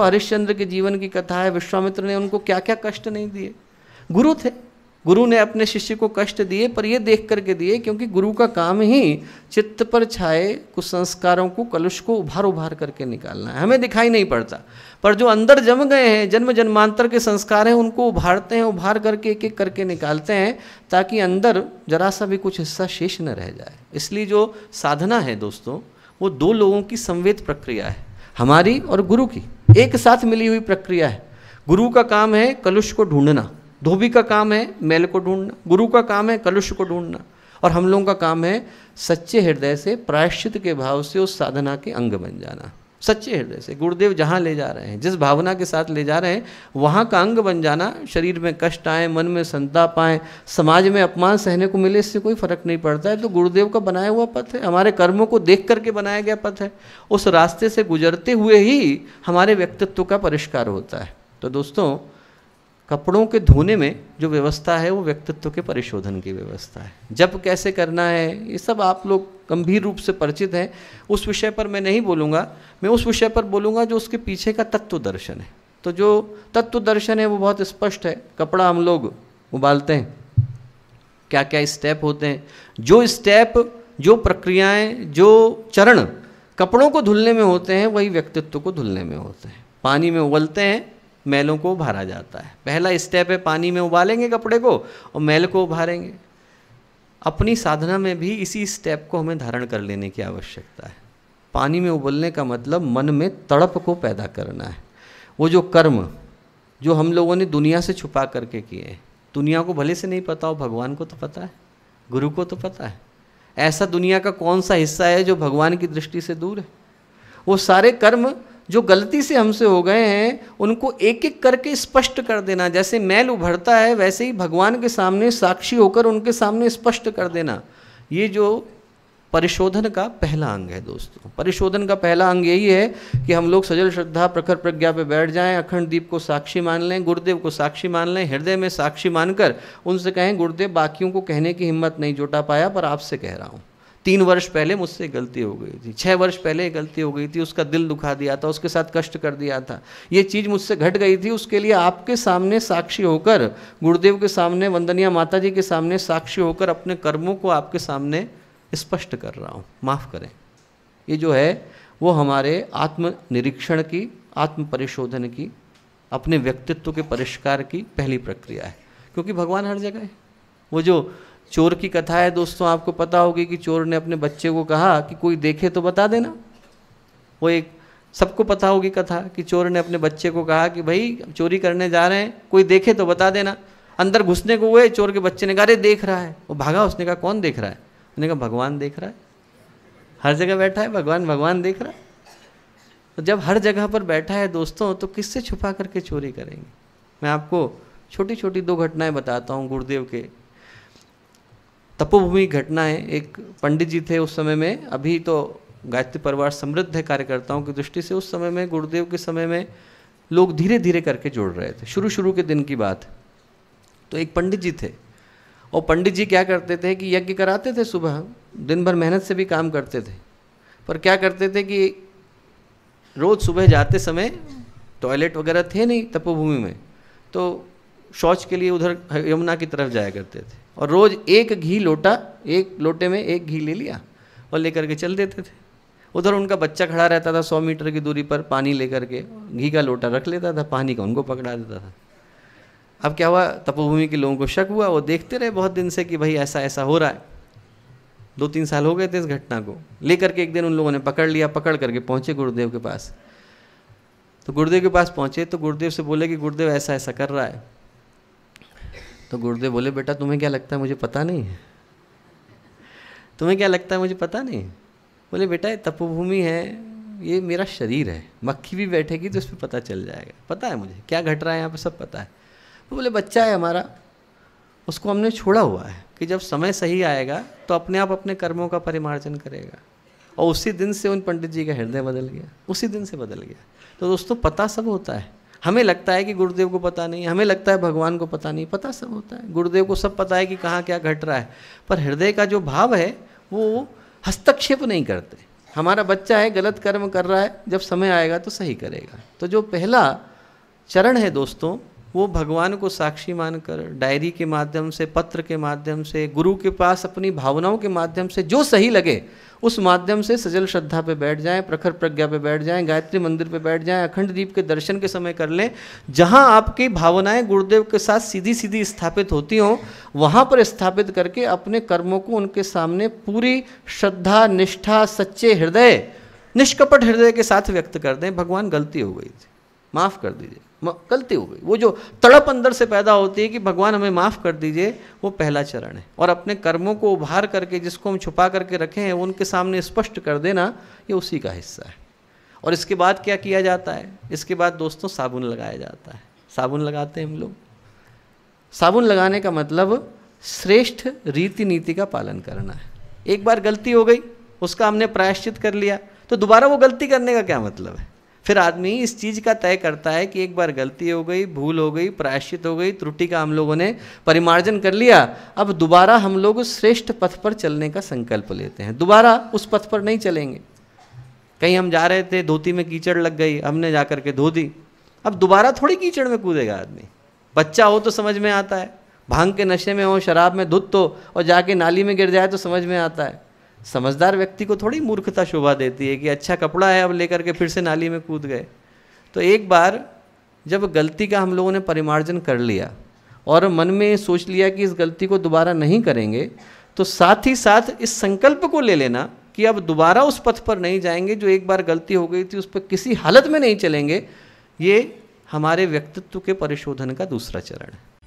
तो हरिश्चंद्र के जीवन की कथा है विश्वामित्र ने उनको क्या क्या कष्ट नहीं दिए गुरु थे गुरु ने अपने शिष्य को कष्ट दिए पर यह देख करके दिए क्योंकि गुरु का काम ही चित्त पर छाए कुसंस्कारों को कलुष को उभार उभार करके निकालना है हमें दिखाई नहीं पड़ता पर जो अंदर जम गए हैं जन्म जन्मांतर के संस्कार हैं उनको उभारते हैं उभार करके एक एक करके निकालते हैं ताकि अंदर जरा सा भी कुछ हिस्सा शेष न रह जाए इसलिए जो साधना है दोस्तों वो दो लोगों की संवेद प्रक्रिया है हमारी और गुरु की एक साथ मिली हुई प्रक्रिया है गुरु का काम है कलुष को ढूंढना धोबी का काम है मैल को ढूंढना गुरु का काम है कलुष को ढूंढना और हम लोगों का काम है सच्चे हृदय से प्रायश्चित के भाव से उस साधना के अंग बन जाना सच्चे हृदय से गुरुदेव जहाँ ले जा रहे हैं जिस भावना के साथ ले जा रहे हैं वहाँ का अंग बन जाना शरीर में कष्ट आए मन में संताप आए समाज में अपमान सहने को मिले इससे कोई फर्क नहीं पड़ता है तो गुरुदेव का बनाया हुआ पथ है हमारे कर्मों को देख करके बनाया गया पथ है उस रास्ते से गुजरते हुए ही हमारे व्यक्तित्व का परिष्कार होता है तो दोस्तों कपड़ों के धोने में जो व्यवस्था है वो व्यक्तित्व के परिशोधन की व्यवस्था है जब कैसे करना है ये सब आप लोग गंभीर रूप से परिचित हैं उस विषय पर मैं नहीं बोलूँगा मैं उस विषय पर बोलूँगा जो उसके पीछे का तत्व दर्शन है तो जो तत्व दर्शन है वो बहुत स्पष्ट है कपड़ा हम लोग उबालते हैं क्या क्या स्टेप होते हैं जो स्टेप जो प्रक्रियाएं जो चरण कपड़ों को धुलने में होते हैं वही व्यक्तित्व को धुलने में होते हैं पानी में उबलते हैं मैलों को उभारा जाता है पहला स्टेप है पानी में उबालेंगे कपड़े को और मैल को उभारेंगे अपनी साधना में भी इसी स्टेप को हमें धारण कर लेने की आवश्यकता है पानी में उबलने का मतलब मन में तड़प को पैदा करना है वो जो कर्म जो हम लोगों ने दुनिया से छुपा करके किए हैं दुनिया को भले से नहीं पता हो भगवान को तो पता है गुरु को तो पता है ऐसा दुनिया का कौन सा हिस्सा है जो भगवान की दृष्टि से दूर है वो सारे कर्म जो गलती से हमसे हो गए हैं उनको एक एक करके स्पष्ट कर देना जैसे मैल उभरता है वैसे ही भगवान के सामने साक्षी होकर उनके सामने स्पष्ट कर देना ये जो परिशोधन का पहला अंग है दोस्तों परिशोधन का पहला अंग यही है कि हम लोग सजल श्रद्धा प्रखर प्रज्ञा पे बैठ जाएं अखंड दीप को साक्षी मान लें गुरुदेव को साक्षी मान लें हृदय में साक्षी मानकर उनसे कहें गुरुदेव बाकियों को कहने की हिम्मत नहीं जुटा पाया पर आपसे कह रहा हूँ तीन वर्ष पहले मुझसे गलती हो गई थी छः वर्ष पहले गलती हो गई थी उसका दिल दुखा दिया था उसके साथ कष्ट कर दिया था ये चीज़ मुझसे घट गई थी उसके लिए आपके सामने साक्षी होकर गुरुदेव के सामने वंदनिया माता जी के सामने साक्षी होकर अपने कर्मों को आपके सामने स्पष्ट कर रहा हूँ माफ़ करें ये जो है वो हमारे आत्मनिरीक्षण की आत्म परिशोधन की अपने व्यक्तित्व के परिष्कार की पहली प्रक्रिया है क्योंकि भगवान हर जगह है वो जो चोर की कथा है दोस्तों आपको पता होगी कि चोर ने अपने बच्चे को कहा कि कोई देखे तो बता देना वो एक सबको पता होगी कथा कि चोर ने अपने बच्चे को कहा कि भाई चोरी करने जा रहे हैं कोई देखे तो बता देना अंदर घुसने को हुए चोर के बच्चे ने कहा अरे देख रहा है वो भागा उसने कहा कौन देख रहा है उसने कहा भगवान देख रहा है हर जगह बैठा है भगवान भगवान देख रहा है तो जब हर जगह पर बैठा है दोस्तों तो किससे छुपा करके चोरी करेंगे मैं आपको छोटी छोटी दो घटनाएं बताता हूँ गुरुदेव के तपोभूमि घटना है एक पंडित जी थे उस समय में अभी तो गायत्री परिवार समृद्ध है कार्यकर्ताओं की दृष्टि से उस समय में गुरुदेव के समय में लोग धीरे धीरे करके जोड़ रहे थे शुरू शुरू के दिन की बात तो एक पंडित जी थे और पंडित जी क्या करते थे कि यज्ञ कराते थे सुबह दिन भर मेहनत से भी काम करते थे पर क्या करते थे कि रोज़ सुबह जाते समय टॉयलेट वगैरह थे नहीं तपोभूमि में तो शौच के लिए उधर यमुना की तरफ जाया करते थे और रोज़ एक घी लोटा एक लोटे में एक घी ले लिया और लेकर के चल देते थे उधर उनका बच्चा खड़ा रहता था सौ मीटर की दूरी पर पानी लेकर के घी का लोटा रख लेता था पानी का उनको पकड़ा देता था अब क्या हुआ तपोभूमि के लोगों को शक हुआ वो देखते रहे बहुत दिन से कि भाई ऐसा ऐसा हो रहा है दो तीन साल हो गए थे इस घटना को लेकर के एक दिन उन लोगों ने पकड़ लिया पकड़ करके पहुँचे गुरुदेव के पास तो गुरुदेव के पास पहुँचे तो गुरुदेव से बोले कि गुरुदेव ऐसा ऐसा कर रहा है तो गुरुदेव बोले बेटा तुम्हें क्या लगता है मुझे पता नहीं तुम्हें क्या लगता है मुझे पता नहीं बोले बेटा ये तपोभूमि है ये मेरा शरीर है मक्खी भी बैठेगी तो उस पर पता चल जाएगा पता है मुझे क्या घट रहा है यहाँ पर सब पता है वो तो बोले बच्चा है हमारा उसको हमने छोड़ा हुआ है कि जब समय सही आएगा तो अपने आप अपने कर्मों का परिमार्जन करेगा और उसी दिन से उन पंडित जी का हृदय बदल गया उसी दिन से बदल गया तो दोस्तों पता सब होता है हमें लगता है कि गुरुदेव को पता नहीं हमें लगता है भगवान को पता नहीं पता सब होता है गुरुदेव को सब पता है कि कहाँ क्या घट रहा है पर हृदय का जो भाव है वो हस्तक्षेप नहीं करते हमारा बच्चा है गलत कर्म कर रहा है जब समय आएगा तो सही करेगा तो जो पहला चरण है दोस्तों वो भगवान को साक्षी मानकर डायरी के माध्यम से पत्र के माध्यम से गुरु के पास अपनी भावनाओं के माध्यम से जो सही लगे उस माध्यम से सजल श्रद्धा पे बैठ जाएं प्रखर प्रज्ञा पे बैठ जाएं गायत्री मंदिर पे बैठ जाएं अखंड दीप के दर्शन के समय कर लें जहां आपकी भावनाएं गुरुदेव के साथ सीधी सीधी स्थापित होती हों वहां पर स्थापित करके अपने कर्मों को उनके सामने पूरी श्रद्धा निष्ठा सच्चे हृदय निष्कपट हृदय के साथ व्यक्त कर दें भगवान गलती हो गई थी माफ़ कर दीजिए गलती हो गई वो जो तड़प अंदर से पैदा होती है कि भगवान हमें माफ़ कर दीजिए वो पहला चरण है और अपने कर्मों को उभार करके जिसको हम छुपा करके रखे हैं उनके सामने स्पष्ट कर देना ये उसी का हिस्सा है और इसके बाद क्या किया जाता है इसके बाद दोस्तों साबुन लगाया जाता है साबुन लगाते हैं हम लोग साबुन लगाने का मतलब श्रेष्ठ रीति नीति का पालन करना है एक बार गलती हो गई उसका हमने प्रायश्चित कर लिया तो दोबारा वो गलती करने का क्या मतलब है फिर आदमी इस चीज़ का तय करता है कि एक बार गलती हो गई भूल हो गई प्रायश्चित हो गई त्रुटि का हम लोगों ने परिमार्जन कर लिया अब दोबारा हम लोग श्रेष्ठ पथ पर चलने का संकल्प लेते हैं दोबारा उस पथ पर नहीं चलेंगे कहीं हम जा रहे थे धोती में कीचड़ लग गई हमने जा करके धो दी अब दोबारा थोड़ी कीचड़ में कूदेगा आदमी बच्चा हो तो समझ में आता है भांग के नशे में हो शराब में धुत तो और जाके नाली में गिर जाए तो समझ में आता है समझदार व्यक्ति को थोड़ी मूर्खता शोभा देती है कि अच्छा कपड़ा है अब लेकर के फिर से नाली में कूद गए तो एक बार जब गलती का हम लोगों ने परिमार्जन कर लिया और मन में सोच लिया कि इस गलती को दोबारा नहीं करेंगे तो साथ ही साथ इस संकल्प को ले लेना कि अब दोबारा उस पथ पर नहीं जाएंगे जो एक बार गलती हो गई थी उस पर किसी हालत में नहीं चलेंगे ये हमारे व्यक्तित्व के परिशोधन का दूसरा चरण है